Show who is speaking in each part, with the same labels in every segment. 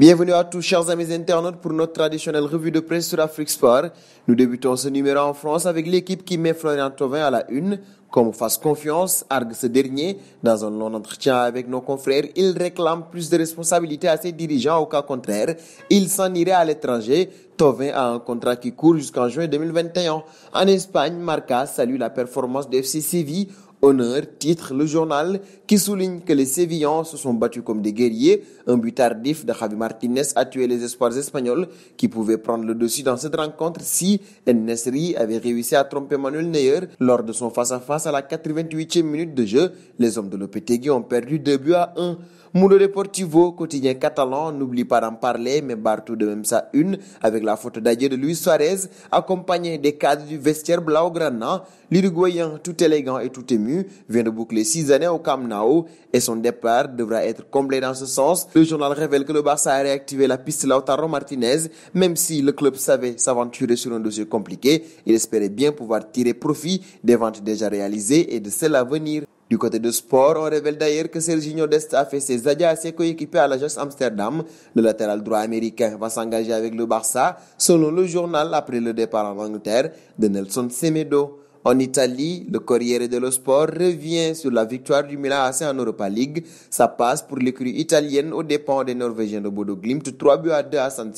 Speaker 1: Bienvenue à tous, chers amis internautes, pour notre traditionnelle revue de presse sur Afrique Sport. Nous débutons ce numéro en France avec l'équipe qui met Florian Thauvin à la une. Comme fasse confiance, argue ce dernier. Dans un long entretien avec nos confrères, il réclame plus de responsabilités à ses dirigeants. Au cas contraire, il s'en irait à l'étranger. Tovin a un contrat qui court jusqu'en juin 2021. En Espagne, Marca salue la performance de FC Séville Honneur titre le journal qui souligne que les Sévillans se sont battus comme des guerriers. Un but tardif de Javi Martinez a tué les espoirs espagnols qui pouvaient prendre le dessus dans cette rencontre si Nesri avait réussi à tromper Manuel Neuer lors de son face-à-face -à, la 88e minute de jeu. Les hommes de l'OPTG ont perdu 2 buts à 1. Mundo Deportivo, quotidien catalan, n'oublie pas d'en parler, mais barre tout de même ça une, avec la photo d'ailleurs de Luis Suarez, accompagné des cadres du vestiaire Blaugrana. L'Uruguayen, tout élégant et tout ému, vient de boucler six années au Camp Nou et son départ devra être comblé dans ce sens. Le journal révèle que le Barça a réactivé la piste Lautaro Martinez, même si le club savait s'aventurer sur un dossier compliqué, il espérait bien pouvoir tirer profit des ventes déjà réalisées et de celles à venir. Du côté de sport, on révèle d'ailleurs que Serginho Dest a fait ses adieux à ses coéquipiers à l'Ajax Amsterdam. Le latéral droit américain va s'engager avec le Barça, selon le journal après le départ en Angleterre de Nelson Semedo. En Italie, le Corriere dello Sport revient sur la victoire du Milan AC en Europa League. Ça passe pour l'écurie italienne au dépens des Norvégiens de Bodo Glimt, 3 buts à 2 à San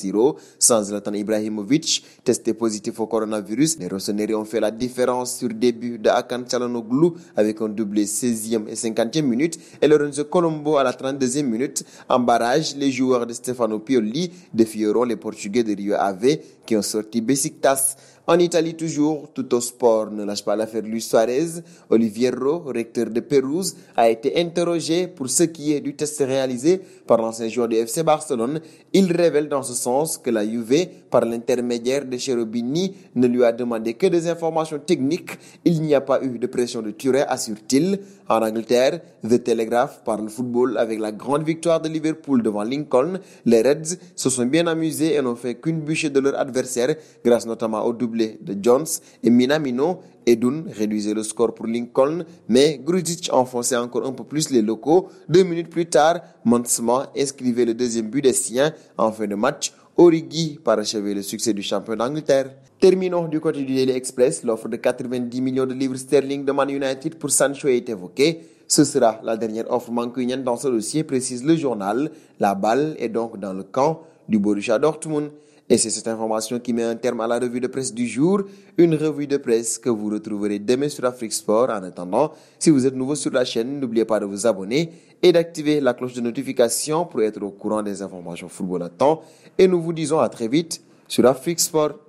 Speaker 1: sans Zlatan Ibrahimovic. Testé positif au coronavirus, les Rossoneri ont fait la différence sur début de Akan avec un doublé 16e et 50e minute et Lorenzo Colombo à la 32e minute. En barrage, les joueurs de Stefano Pioli défieront les Portugais de Rio Ave qui ont sorti Besiktas. En Italie toujours, tout au sport ne lâche par l'affaire Luis Suarez. Ro, recteur de Pérouse, a été interrogé pour ce qui est du test réalisé par l'ancien joueur du FC Barcelone. Il révèle dans ce sens que la Juve, par l'intermédiaire de Cherubini, ne lui a demandé que des informations techniques. Il n'y a pas eu de pression de Turin, assure-t-il. En Angleterre, The Telegraph parle football avec la grande victoire de Liverpool devant Lincoln. Les Reds se sont bien amusés et n'ont fait qu'une bûche de leur adversaire grâce notamment au doublé de Jones et Minamino Edun réduisait le score pour Lincoln, mais Grudic enfonçait encore un peu plus les locaux. Deux minutes plus tard, Mansma inscrivait le deuxième but des siens en fin de match. Origi parachevait le succès du champion d'Angleterre. Terminons du côté du Daily Express. L'offre de 90 millions de livres sterling de Man United pour Sancho est évoquée. Ce sera la dernière offre mancunienne dans ce dossier, précise le journal. La balle est donc dans le camp du Borussia Dortmund. Et c'est cette information qui met un terme à la revue de presse du jour, une revue de presse que vous retrouverez demain sur Afrique Sport. En attendant, si vous êtes nouveau sur la chaîne, n'oubliez pas de vous abonner et d'activer la cloche de notification pour être au courant des informations football à temps. Et nous vous disons à très vite sur Afrique Sport.